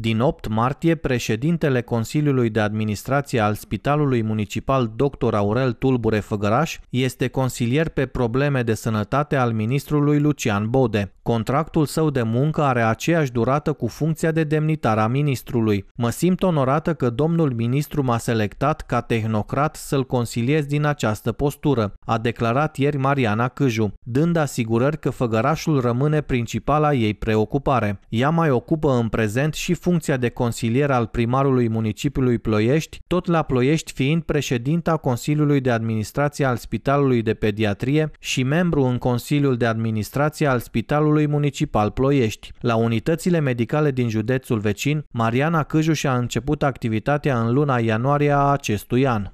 Din 8 martie, președintele Consiliului de Administrație al Spitalului Municipal Dr. Aurel Tulbure Făgăraș este consilier pe probleme de sănătate al ministrului Lucian Bode. Contractul său de muncă are aceeași durată cu funcția de demnitar a ministrului. Mă simt onorată că domnul ministru m-a selectat ca tehnocrat să-l consiliez din această postură, a declarat ieri Mariana Câju, dând asigurări că Făgărașul rămâne principala ei preocupare. Ea mai ocupă în prezent și funcția de consilier al primarului municipiului Ploiești, tot la Ploiești fiind președinta Consiliului de Administrație al Spitalului de Pediatrie și membru în Consiliul de Administrație al Spitalului Spitalului Municipal Ploiești. La unitățile medicale din județul vecin, Mariana Căjuș a început activitatea în luna ianuarie a acestui an.